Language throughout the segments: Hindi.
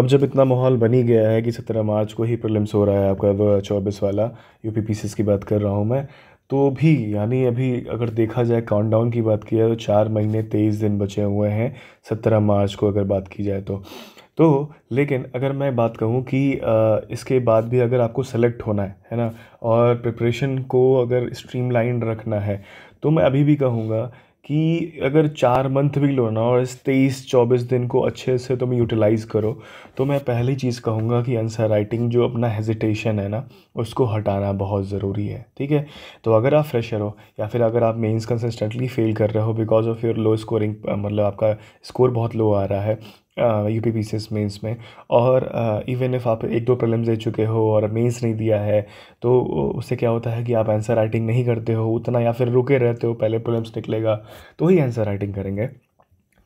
अब जब इतना माहौल बनी गया है कि सत्रह मार्च को ही प्रिलिम्स हो रहा है आपका दो हज़ार चौबीस वाला यू पी की बात कर रहा हूँ मैं तो भी यानी अभी अगर देखा जाए काउंटडाउन की बात की जाए तो चार महीने तेईस दिन बचे हुए हैं सत्रह मार्च को अगर बात की जाए तो तो लेकिन अगर मैं बात कहूँ कि इसके बाद भी अगर आपको सेलेक्ट होना है है ना और प्रिपरेशन को अगर स्ट्रीमलाइन रखना है तो मैं अभी भी कहूँगा कि अगर चार मंथ भी लो ना और इस तेईस चौबीस दिन को अच्छे से तुम यूटिलाइज़ करो तो मैं पहली चीज़ कहूँगा कि आंसर राइटिंग जो अपना हेजिटेशन है ना उसको हटाना बहुत ज़रूरी है ठीक है तो अगर आप फ्रेशर हो या फिर अगर आप मेंस कंसिस्टेंटली फेल कर रहे हो because of your low scoring मतलब आपका स्कोर बहुत लो आ रहा है U P P C S mains में और इवन इफ़ आप एक दो प्रॉब्लम दे चुके हो और मेन्स नहीं दिया है तो उससे क्या होता है कि आप आंसर राइटिंग नहीं करते हो उतना या फिर रुके रहते हो पहले प्रॉब्लम्स निकलेगा तो ही आंसर राइटिंग करेंगे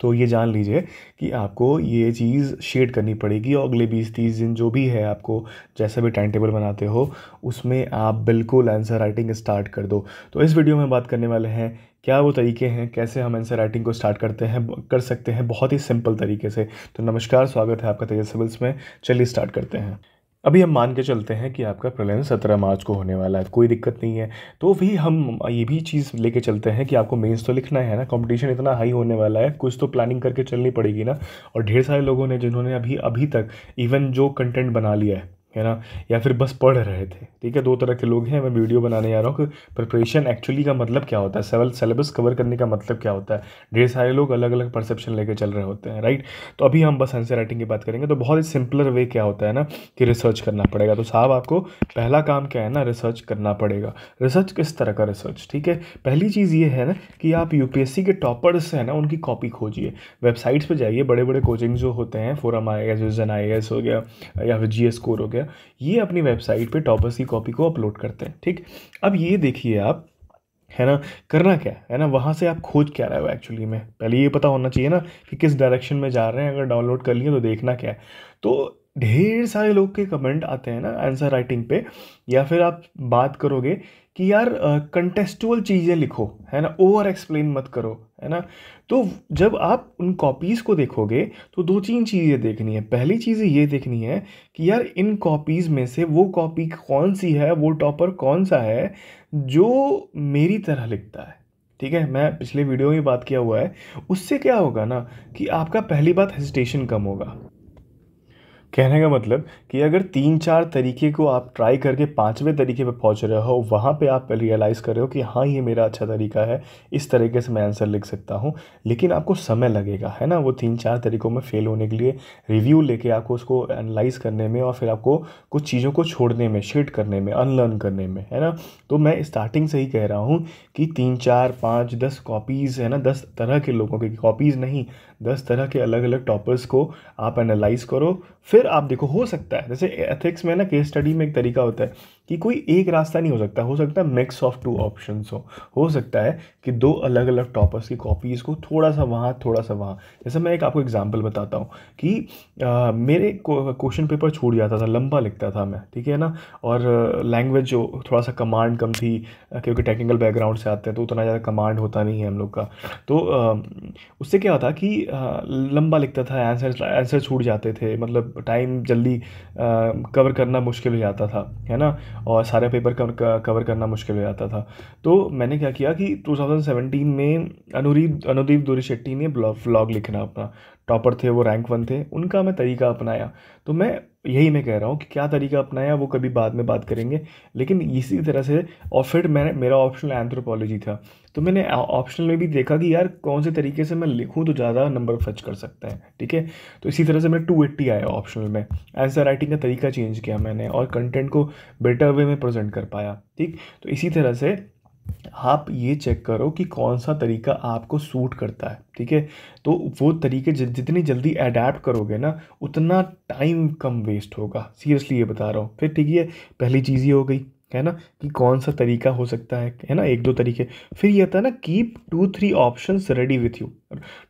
तो ये जान लीजिए कि आपको ये चीज़ शेड करनी पड़ेगी और अगले बीस तीस दिन जो भी है आपको जैसा भी टाइम टेबल बनाते हो उसमें आप बिल्कुल आंसर राइटिंग स्टार्ट कर दो तो इस वीडियो में बात करने वाले हैं क्या वो तरीके हैं कैसे हम आंसर राइटिंग को स्टार्ट करते हैं कर सकते हैं बहुत ही सिंपल तरीके से तो नमस्कार स्वागत है आपका तेजस सिविल्स में चलिए स्टार्ट करते हैं अभी हम मान के चलते हैं कि आपका प्रलयन सत्रह मार्च को होने वाला है कोई दिक्कत नहीं है तो भी हम ये भी चीज़ लेके चलते हैं कि आपको मेंस तो लिखना है ना कंपटीशन इतना हाई होने वाला है कुछ तो प्लानिंग करके चलनी पड़ेगी ना और ढेर सारे लोगों ने जिन्होंने अभी अभी तक इवन जो कंटेंट बना लिया है है ना या फिर बस पढ़ रहे थे ठीक है दो तरह के लोग हैं मैं वीडियो बनाने जा रहा हूँ कि प्रिपरेशन एक्चुअली का मतलब क्या होता है सेवल सेलेबस कवर करने का मतलब क्या होता है ढेर सारे लोग अलग अलग परसेप्शन लेकर चल रहे होते हैं राइट तो अभी हम बस आंसर राइटिंग की बात करेंगे तो बहुत ही सिंपलर वे क्या होता है ना कि रिसर्च करना पड़ेगा तो साहब आपको पहला काम क्या है ना रिसर्च करना पड़ेगा रिसर्च किस तरह का रिसर्च ठीक है पहली चीज़ ये है ना कि आप यू के टॉपर्स हैं ना उनकी कॉपी खोजिए वेबसाइट्स पर जाइए बड़े बड़े कोचिंग जो होते हैं फोरम आई एस आई हो गया या फिर जी स्कोर हो गया गया ये अपनी वेबसाइट पे टॉपर्स की कॉपी को अपलोड करते हैं ठीक अब ये देखिए आप है ना करना क्या है ना वहाँ से आप खोज क्या रहे हो एक्चुअली में पहले ये पता होना चाहिए ना कि किस डायरेक्शन में जा रहे हैं अगर डाउनलोड कर लिए तो देखना क्या है तो ढेर सारे लोग के कमेंट आते हैं ना आंसर राइटिंग पे या फिर आप बात करोगे कि यार कंटेस्टुअल चीज़ें लिखो है ना ओवर एक्सप्लेन मत करो है ना तो जब आप उन कॉपीज़ को देखोगे तो दो तीन चीज़ें देखनी है पहली चीज़ ये देखनी है कि यार इन कॉपीज़ में से वो कॉपी कौन सी है वो टॉपर कौन सा है जो मेरी तरह लिखता है ठीक है मैं पिछले वीडियो में बात किया हुआ है उससे क्या होगा ना कि आपका पहली बात हेजिटेशन कम होगा कहने का मतलब कि अगर तीन चार तरीके को आप ट्राई करके पाँचवें तरीके पे पहुंच रहे हो वहाँ पे आप रियलाइज़ कर रहे हो कि हाँ ये मेरा अच्छा तरीका है इस तरीके से मैं आंसर लिख सकता हूँ लेकिन आपको समय लगेगा है ना वो तीन चार तरीक़ों में फ़ेल होने के लिए रिव्यू लेके आपको उसको एनालाइज करने में और फिर आपको कुछ चीज़ों को छोड़ने में शेड करने में अनलर्न करने में है ना तो मैं स्टार्टिंग से ही कह रहा हूँ कि तीन चार पाँच दस कॉपीज़ है ना दस तरह के लोगों की कॉपीज़ नहीं दस तरह के अलग अलग टॉपर्स को आप एनालाइज करो फिर आप देखो हो सकता है जैसे एथिक्स में ना केस स्टडी में एक तरीका होता है कि कोई एक रास्ता नहीं हो सकता हो सकता है मिक्स ऑफ टू ऑप्शन हो हो सकता है कि दो अलग अलग टॉपर्स की कॉपीज़ को थोड़ा सा वहाँ थोड़ा सा वहाँ जैसे मैं एक आपको एग्जाम्पल बताता हूँ कि आ, मेरे क्वेश्चन पेपर छूट जाता था लंबा लिखता था मैं ठीक है ना और लैंग्वेज जो थोड़ा सा कमांड कम थी क्योंकि टेक्निकल बैकग्राउंड से आते हैं तो उतना ज़्यादा कमांड होता नहीं है हम लोग का तो आ, उससे क्या होता कि आ, लंबा लिखता था आंसर आंसर छूट जाते थे मतलब टाइम जल्दी कवर करना मुश्किल हो जाता था है ना और सारे पेपर कवर करना मुश्किल हो जाता था तो मैंने क्या किया कि 2017 में अनुरीप अनुदीप दूरी शेट्टी ने ब्लॉग लिखना अपना टॉपर थे वो रैंक वन थे उनका मैं तरीका अपनाया तो मैं यही मैं कह रहा हूँ कि क्या तरीका अपनाया वो कभी बाद में बात करेंगे लेकिन इसी तरह से और फिर मैंने मेरा ऑप्शनल एंथ्रोपोलॉजी था तो मैंने ऑप्शनल में भी देखा कि यार कौन से तरीके से मैं लिखूँ तो ज़्यादा नंबर फच कर सकते हैं ठीक है तो इसी तरह से मैं टू एट्टी आया ऑप्शनल में आंसर राइटिंग का तरीका चेंज किया मैंने और कंटेंट को बेटर वे में प्रजेंट कर पाया ठीक तो इसी तरह से आप ये चेक करो कि कौन सा तरीका आपको सूट करता है ठीक है तो वो तरीके जितनी जल्दी अडेप्ट करोगे ना उतना टाइम कम वेस्ट होगा सीरियसली ये बता रहा हूँ फिर ठीक है पहली चीज़ ये हो गई है ना कि कौन सा तरीका हो सकता है है ना एक दो तरीके फिर ये आता है ना keep two three options ready with you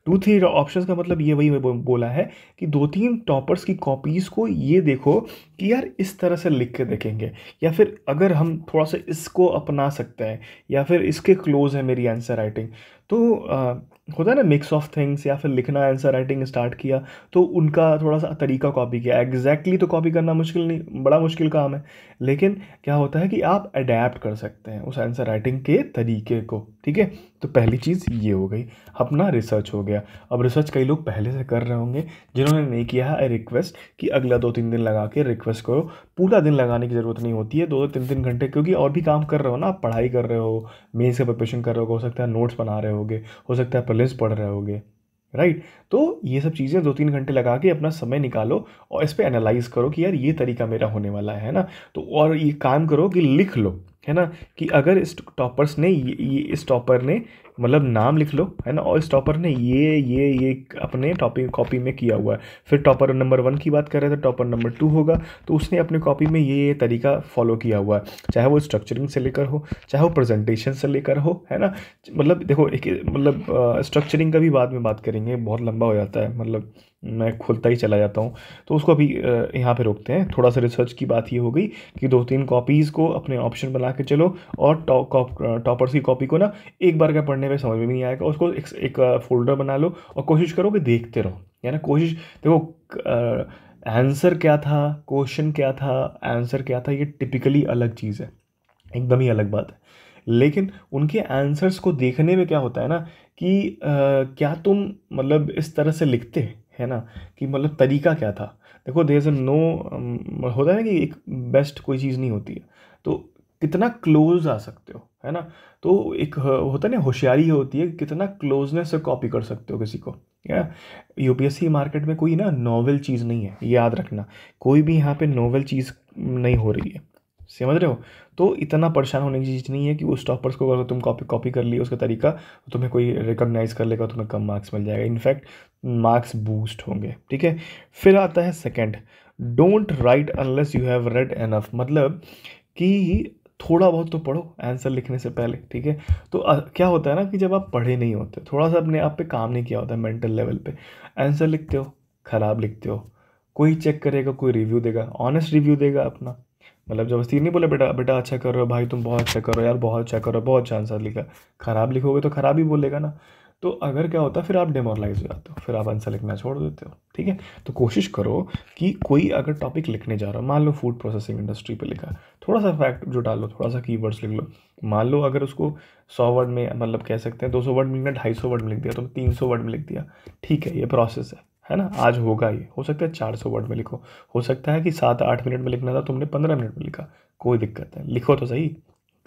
two three options का मतलब ये वही बोला है कि दो तीन टॉपर्स की कॉपीज़ को ये देखो कि यार इस तरह से लिख के देखेंगे या फिर अगर हम थोड़ा सा इसको अपना सकते हैं या फिर इसके क्लोज़ है मेरी आंसर राइटिंग तो आ, होता है ना मिक्स ऑफ थिंग्स या फिर लिखना आंसर राइटिंग स्टार्ट किया तो उनका थोड़ा सा तरीका कॉपी किया एग्जैक्टली exactly तो कॉपी करना मुश्किल नहीं बड़ा मुश्किल काम है लेकिन क्या होता है कि आप अडेप्ट कर सकते हैं उस आंसर राइटिंग के तरीके को ठीक है तो पहली चीज़ ये हो गई अपना रिसर्च हो गया अब रिसर्च कई लोग पहले से कर रहे होंगे जिन्होंने नहीं किया है रिक्वेस्ट कि अगला दो तीन दिन लगा के रिक्वेस्ट करो पूरा दिन लगाने की ज़रूरत नहीं होती है दो दो तीन तीन घंटे क्योंकि और भी काम कर रहे हो ना आप पढ़ाई कर रहे हो मेन्स का प्रिपरेशन कर रहे हो हो सकता है नोट्स बना रहे होगे हो सकता है प्रलिस पढ़ रहे होगे राइट तो ये सब चीज़ें दो तीन घंटे लगा के अपना समय निकालो और इस पर एनालाइज करो कि यार ये तरीका मेरा होने वाला है ना तो और ये काम करो कि लिख लो है ना कि अगर इस टॉपर्स ने ये, ये इस टॉपर ने मतलब नाम लिख लो है ना और इस टॉपर ने ये ये ये अपने टॉपिक कॉपी में किया हुआ है फिर टॉपर नंबर वन की बात कर रहे थे टॉपर नंबर टू होगा तो उसने अपने कॉपी में ये ये तरीका फॉलो किया हुआ है चाहे वो स्ट्रक्चरिंग से लेकर हो चाहे वो प्रेजेंटेशन से लेकर हो है ना मतलब देखो एक मतलब स्ट्रक्चरिंग का भी बाद में बात करेंगे बहुत लंबा हो जाता है मतलब मैं खुलता ही चला जाता हूँ तो उसको अभी यहाँ पे रोकते हैं थोड़ा सा रिसर्च की बात ये हो गई कि दो तीन कॉपीज़ को अपने ऑप्शन बना के चलो और टॉपर्स की कॉपी को ना एक बार का पढ़ने में समझ में नहीं आएगा उसको एक, एक फोल्डर बना लो और कोशिश करो कि देखते रहो या ना कोशिश देखो आंसर क्या था क्वेश्चन क्या था आंसर क्या था ये टिपिकली अलग चीज़ है एकदम ही अलग बात है लेकिन उनके आंसर्स को देखने में क्या होता है ना कि आ, क्या तुम मतलब इस तरह से लिखते हैं है ना कि मतलब तरीका क्या था देखो देर इज़ नो होता है ना कि एक बेस्ट कोई चीज़ नहीं होती है तो कितना क्लोज आ सकते हो है ना तो एक होता है ना होशियारी होती है कितना क्लोजनेस से कॉपी कर सकते हो किसी को या यूपीएससी मार्केट में कोई ना नोवेल चीज़ नहीं है याद रखना कोई भी यहाँ पे नोवेल चीज़ नहीं हो रही है समझ रहे हो तो इतना परेशान होने की चीज़ नहीं है कि उस टॉपर्स को अगर तुम कॉपी कॉपी कर लिए उसका तरीका तो तुम्हें कोई रिकॉग्नाइज कर लेगा तुम्हें कम मार्क्स मिल जाएगा इनफैक्ट मार्क्स बूस्ट होंगे ठीक है फिर आता है second don't write unless you have read enough मतलब कि थोड़ा बहुत तो पढ़ो आंसर लिखने से पहले ठीक है तो आ, क्या होता है ना कि जब आप पढ़े नहीं होते थोड़ा सा अपने आप पे काम नहीं किया होता है मेंटल लेवल पे आंसर लिखते हो ख़राब लिखते हो कोई चेक करेगा कोई रिव्यू देगा ऑनेस्ट रिव्यू देगा अपना मतलब जबरदस्ती नहीं बोले बेटा बेटा अच्छा कर रहे हो भाई तुम बहुत अच्छा कर रहे हो यार बहुत अच्छा कर रहे हो बहुत अच्छा आंसर लिखा ख़राब लिखोगे तो ख़राब ही बोलेगा ना तो अगर क्या होता है फिर आप डिमोरलाइज हो जाते हो फिर आप आंसर लिखना छोड़ देते हो ठीक है तो कोशिश करो कि कोई अगर टॉपिक लिखने जा रहा हो मान लो फूड प्रोसेसिंग इंडस्ट्री पे लिखा थोड़ा सा फैक्ट जुटा लो थोड़ा सा कीवर्ड्स लिख लो मान लो अगर उसको सौ वर्ड में मतलब कह सकते हैं दो सौ वर्ड में लिखना ढाई सौ वर्ड में लिख दिया तो तीन सौ वर्ड में लिख दिया ठीक है ये प्रोसेस है है ना आज होगा ही हो सकता है चार सौ वर्ड में लिखो हो सकता है कि सात आठ मिनट में लिखना था तुमने पंद्रह मिनट में लिखा कोई दिक्कत नहीं लिखो तो सही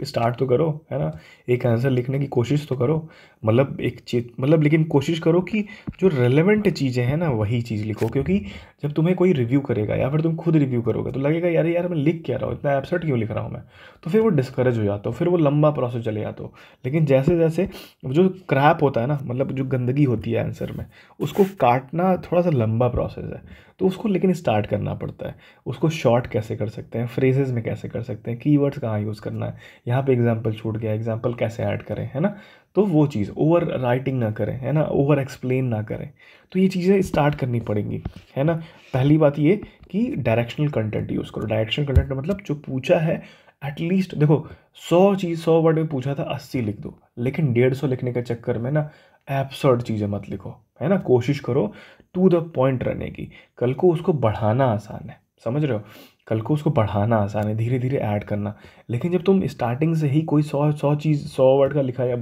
स्टार्ट तो करो है ना एक आंसर लिखने की कोशिश तो करो मतलब एक चीज मतलब लेकिन कोशिश करो कि जो रेलेवेंट चीज़ें हैं ना वही चीज़ लिखो क्योंकि जब तुम्हें कोई रिव्यू करेगा या फिर तुम खुद रिव्यू करोगे तो लगेगा यार यार मैं लिख क्या रहा हूँ इतना एबसेट क्यों लिख रहा हूँ मैं तो फिर वो डिस्करेज हो जाता हो फिर वो लंबा प्रोसेस चले जाता हो लेकिन जैसे जैसे जो क्रैप होता है ना मतलब जो गंदगी होती है आंसर में उसको काटना थोड़ा सा लंबा प्रोसेस है तो उसको लेकिन स्टार्ट करना पड़ता है उसको शॉर्ट कैसे कर सकते हैं फ्रेजेज में कैसे कर सकते हैं कीवर्ड्स कहाँ यूज़ करना है यहाँ पे एग्जांपल छूट गया एग्जांपल कैसे ऐड करें है ना तो वो चीज़ ओवर राइटिंग ना करें है ना ओवर एक्सप्लेन ना करें तो ये चीज़ें स्टार्ट करनी पड़ेंगी है ना पहली बात ये कि डायरेक्शनल कंटेंट यूज़ करो डायरेक्शनल कंटेंट मतलब जो पूछा है एटलीस्ट देखो सौ चीज़ सौ वर्ड में पूछा था अस्सी लिख दो लेकिन डेढ़ सौ लिखने के चक्कर में ना एब्सर्ड चीज़ें मत लिखो है ना कोशिश करो टू द पॉइंट रहने की कल को उसको बढ़ाना आसान है समझ रहे हो कल को उसको बढ़ाना आसान है धीरे धीरे ऐड करना लेकिन जब तुम स्टार्टिंग से ही कोई सौ सौ चीज़ सौ वर्ड का लिखा या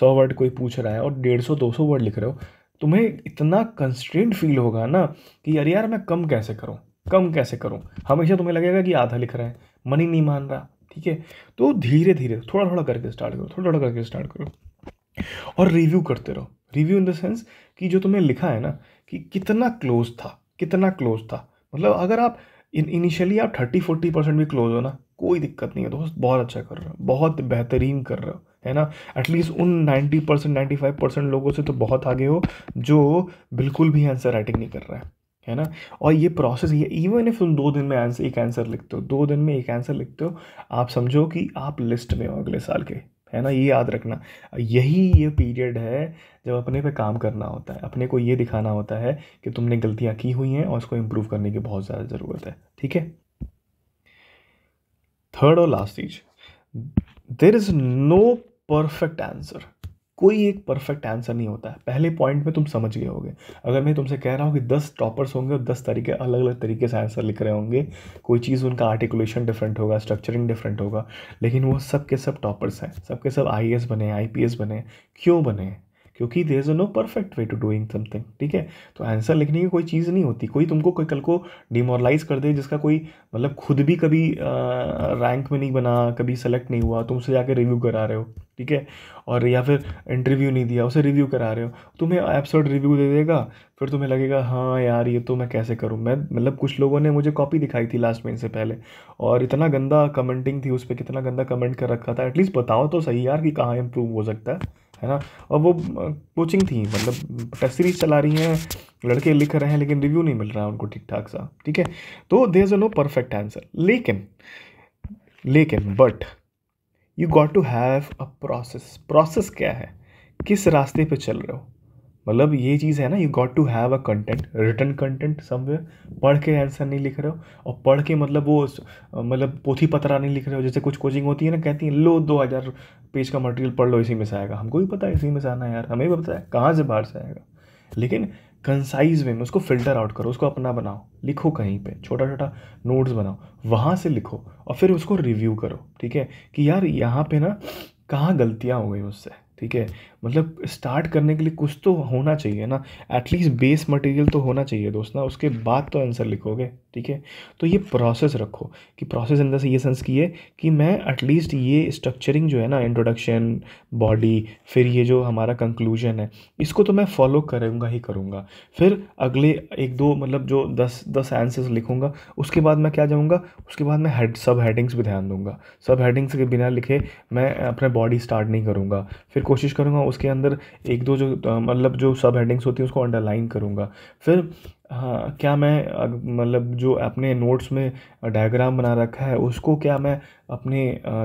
सौ वर्ड कोई पूछ रहा है और डेढ़ सौ दो सौ वर्ड लिख रहे हो तुम्हें इतना कंस्ट्रेंट फील होगा ना कि अरे यार मैं कम कैसे करूँ कम कैसे करूँ हमेशा तुम्हें लगेगा कि आधा लिख रहे हैं मन ही नहीं मान रहा ठीक है तो धीरे धीरे थोड़ा थोड़ा करके स्टार्ट करो थोड़ा थोड़ा करके स्टार्ट करो और रिव्यू करते रहो रिव्यू इन द सेंस कि जो तुमने लिखा है ना कि कितना क्लोज था कितना क्लोज था मतलब अगर आप इनिशियली आप थर्टी फोर्टी परसेंट भी क्लोज हो ना कोई दिक्कत नहीं है दोस्त बहुत अच्छा कर रहे हो बहुत बेहतरीन कर रहे हो है ना एटलीस्ट उन ninety percent ninety five percent लोगों से तो बहुत आगे हो जो बिल्कुल भी आंसर राइटिंग नहीं कर रहा है है ना और ये प्रोसेस ये इवन इफ तुम दो दिन में आंसर एक आंसर लिखते हो दो दिन में एक आंसर लिखते हो आप समझो कि आप लिस्ट में हो अगले साल के है ना ये याद रखना यही ये पीरियड है जब अपने पे काम करना होता है अपने को ये दिखाना होता है कि तुमने गलतियाँ की हुई हैं और उसको इम्प्रूव करने की बहुत ज़्यादा ज़रूरत है ठीक है थर्ड और लास्ट चीज there is no perfect answer कोई एक परफेक्ट आंसर नहीं होता है पहले पॉइंट में तुम समझ गए होगे अगर मैं तुमसे कह रहा हूँ कि दस टॉपर्स होंगे और दस तरीके अलग अलग तरीके से आंसर लिख रहे होंगे कोई चीज़ उनका आर्टिकुलेशन डिफरेंट होगा स्ट्रक्चरिंग डिफरेंट होगा लेकिन वो सब के सब टॉपर्स हैं सब के सब आई बने आई बने क्यों बने क्योंकि there is a no perfect way to doing something ठीक है तो आंसर लिखने की कोई चीज़ नहीं होती कोई तुमको कोई कल को डिमोरलाइज कर दे जिसका कोई मतलब खुद भी कभी रैंक में नहीं बना कभी सेलेक्ट नहीं हुआ तुमसे जाके रिव्यू करा रहे हो ठीक है और या फिर इंटरव्यू नहीं दिया उसे रिव्यू करा रहे हो तुम्हें एप्सर्ड रिव्यू दे देगा फिर तुम्हें लगेगा हाँ यार ये तो मैं कैसे करूँ मैं मतलब कुछ लोगों ने मुझे कॉपी दिखाई थी लास्ट में इनसे पहले और इतना गंदा कमेंटिंग थी उस पर कितना गंदा कमेंट कर रखा था एटलीस्ट बताओ तो सही यार कि कहाँ इम्प्रूव हो सकता है है ना और वो कोचिंग थी मतलब टेस्ट सीरीज चला रही हैं लड़के लिख रहे हैं लेकिन रिव्यू नहीं मिल रहा है उनको ठीक ठाक सा ठीक है तो there is a no perfect answer लेकिन लेकिन but you got to have a process process क्या है किस रास्ते पे चल रहे हो मतलब ये चीज़ है ना you got to have a content return content somewhere पढ़ के आंसर नहीं लिख रहे हो और पढ़ के मतलब वो मतलब पोथी पत्रा नहीं लिख रहे हो जैसे कुछ कोचिंग होती है ना कहती है लो दो हज़ार पेज का मटेरियल पढ़ लो इसी में से आएगा हमको भी पता है इसी में से आना है यार हमें भी पता है कहाँ से बाहर से आएगा लेकिन कंसाइज वे में उसको फ़िल्टर आउट करो उसको अपना बनाओ लिखो कहीं पे छोटा छोटा नोट्स बनाओ वहाँ से लिखो और फिर उसको रिव्यू करो ठीक है कि यार यहाँ पे ना कहाँ गलतियाँ हो गई उससे ठीक है मतलब स्टार्ट करने के लिए कुछ तो होना चाहिए ना एटलीस्ट बेस मटेरियल तो होना चाहिए दोस्त ना उसके बाद तो आंसर लिखोगे ठीक है तो ये प्रोसेस रखो कि प्रोसेस अंदर से ये सेंस की है कि मैं एटलीस्ट ये स्ट्रक्चरिंग जो है ना इंट्रोडक्शन बॉडी फिर ये जो हमारा कंक्लूजन है इसको तो मैं फॉलो करूँगा ही करूँगा फिर अगले एक दो मतलब जो दस दस आंसर्स लिखूँगा उसके बाद मैं क्या जाऊँगा उसके बाद मैं हेड सब हेडिंग्स पर ध्यान दूँगा सब हेडिंग्स के बिना लिखे मैं अपने बॉडी स्टार्ट नहीं करूँगा फिर फिर कोशिश करूँगा उसके अंदर एक दो जो मतलब जो सब हेडिंग्स होती हैं उसको अंडरलाइन करूँगा फिर हाँ क्या मैं मतलब जो अपने नोट्स में डायग्राम बना रखा है उसको क्या मैं अपने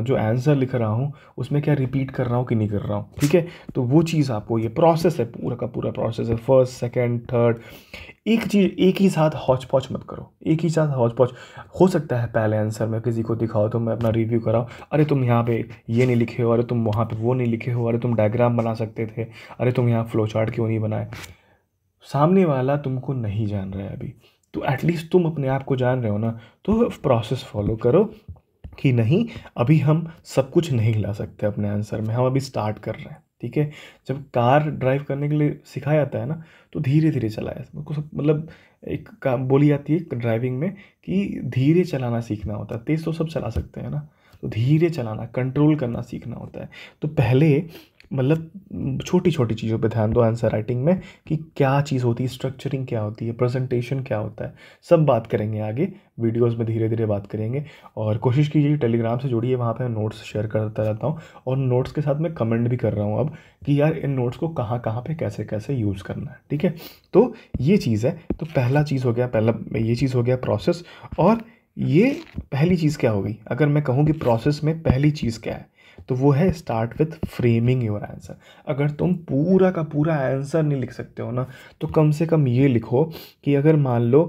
जो आंसर लिख रहा हूँ उसमें क्या रिपीट कर रहा हूँ कि नहीं कर रहा हूँ ठीक है तो वो चीज़ आपको ये प्रोसेस है पूरा का पूरा प्रोसेस है फर्स्ट सेकेंड थर्ड एक चीज़ एक ही साथ हौच पौच मत करो एक ही साथ हौच पौच हो सकता है पहले आंसर में किसी को दिखाओ तो मैं अपना रिव्यू कराऊँ अरे तुम यहाँ पे ये नहीं लिखे हो अरे तुम वहाँ पे वो नहीं लिखे हो अरे तुम डायग्राम बना सकते थे अरे तुम यहाँ फ्लो चार्ट क्यों नहीं बनाए सामने वाला तुमको नहीं जान रहा है अभी तो एटलीस्ट तुम अपने आप को जान रहे हो ना तो प्रोसेस फॉलो करो कि नहीं अभी हम सब कुछ नहीं ला सकते अपने आंसर में हम अभी स्टार्ट कर रहे हैं ठीक है जब कार ड्राइव करने के लिए सिखाया जाता है ना तो धीरे धीरे चलाया मतलब एक काम बोली जाती है ड्राइविंग में कि धीरे चलाना सीखना होता है तेज़ तो सब चला सकते हैं ना तो धीरे चलाना कंट्रोल करना सीखना होता है तो पहले मतलब छोटी छोटी चीज़ों पे ध्यान दो आंसर राइटिंग में कि क्या चीज़ होती है स्ट्रक्चरिंग क्या होती है प्रेजेंटेशन क्या होता है सब बात करेंगे आगे वीडियोस में धीरे धीरे बात करेंगे और कोशिश कीजिए टेलीग्राम से जुड़िए वहाँ पे मैं नोट्स शेयर करता रहता हूँ और नोट्स के साथ मैं कमेंट भी कर रहा हूँ अब कि यार इन नोट्स को कहाँ कहाँ पर कैसे कैसे यूज़ करना है ठीक है तो ये चीज़ है तो पहला चीज़ हो गया पहला ये चीज़ हो गया प्रोसेस और ये पहली चीज़ क्या हो गई अगर मैं कहूँ कि प्रोसेस में पहली चीज़ क्या है तो वो है start with framing your answer अगर तुम पूरा का पूरा आंसर नहीं लिख सकते हो ना तो कम से कम ये लिखो कि अगर मान लो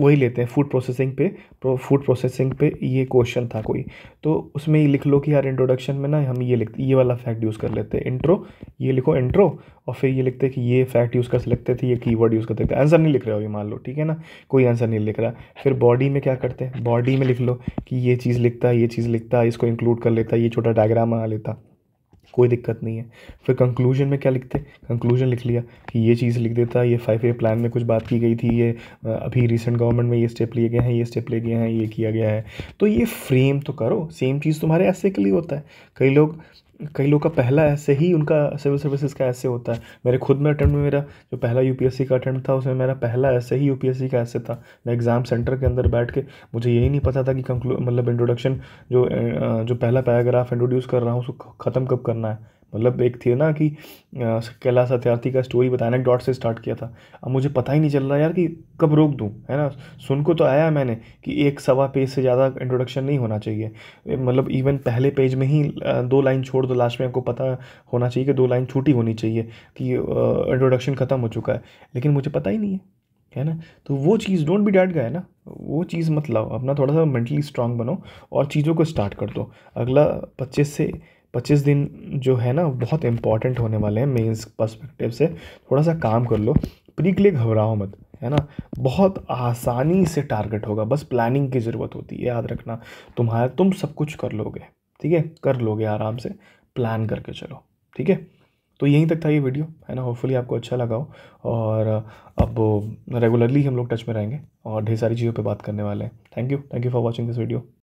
वही लेते हैं फूड प्रोसेसिंग पे फूड प्रोसेसिंग पे ये क्वेश्चन था कोई तो उसमें ये लिख लो कि यार इंट्रोडक्शन में ना हम ये लिखते ये वाला फैक्ट यूज़ कर लेते हैं इंट्रो ये लिखो इंट्रो और फिर ये लिखते हैं कि ये फैक्ट यूज़ कर सकते थे ये कीवर्ड यूज़ करते थे आंसर नहीं लिख रहे हो ये मान लो ठीक है ना कोई आंसर नहीं लिख रहा फिर बॉडी में क्या करते हैं बॉडी में लिख लो कि ये चीज़ लिखता है ये चीज़ लिखता है इसको इंक्लूड कर लेता ये छोटा डायग्राम बना लेता कोई दिक्कत नहीं है फिर कंक्लूजन में क्या लिखते कंक्लूजन लिख लिया कि ये चीज़ लिख देता ये फाइव ए प्लान में कुछ बात की गई थी ये अभी रिसेंट गवर्नमेंट में ये स्टेप लिए गए हैं ये स्टेप लिए गए हैं ये किया गया है तो ये फ्रेम तो करो सेम चीज़ तुम्हारे ऐसे के लिए होता है कई लोग कई लोग का पहला ऐसे ही उनका सिविल सर्विसेज का ऐसे होता है मेरे खुद में अटेंड में मेरा जो पहला यूपीएससी का अटेंड था उसमें मेरा पहला ऐसे ही यूपीएससी का ऐसे था मैं एग्ज़ाम सेंटर के अंदर बैठ के मुझे यही नहीं पता था कि कंक्लू मतलब इंट्रोडक्शन जो जो पहला पैराग्राफ इंट्रोड्यूस कर रहा हूँ उसको ख़त्म कब करना है मतलब एक थी ना कि कैला सत्यार्थी का स्टोरी बताने डॉट से स्टार्ट किया था अब मुझे पता ही नहीं चल रहा यार कि कब रोक दूँ है ना सुन को तो आया मैंने कि एक सवा पेज से ज़्यादा इंट्रोडक्शन नहीं होना चाहिए मतलब इवन पहले पेज में ही दो लाइन छोड़ दो लास्ट में आपको पता होना चाहिए कि दो लाइन छूटी होनी चाहिए कि इंट्रोडक्शन ख़त्म हो चुका है लेकिन मुझे पता ही नहीं है है ना तो वो चीज़ डोंट बी डैट गए ना वो चीज़ मत लाओ अपना थोड़ा सा मेंटली स्ट्रांग बनो और चीज़ों को स्टार्ट कर दो अगला पच्चीस से पच्चीस दिन जो है ना बहुत इंपॉर्टेंट होने वाले हैं मेंस पर्सपेक्टिव से थोड़ा सा काम कर लो प्री के लिए घबराओ मत है ना बहुत आसानी से टारगेट होगा बस प्लानिंग की ज़रूरत होती है याद रखना तुम्हारा तुम सब कुछ कर लोगे ठीक है कर लोगे आराम से प्लान करके चलो ठीक है तो यहीं तक था ये वीडियो है ना होपफुली आपको अच्छा लगा हो और अब रेगुलरली हम लोग टच में रहेंगे और ढेर सारी चीज़ों पर बात करने वाले हैं thank you thank you for watching this video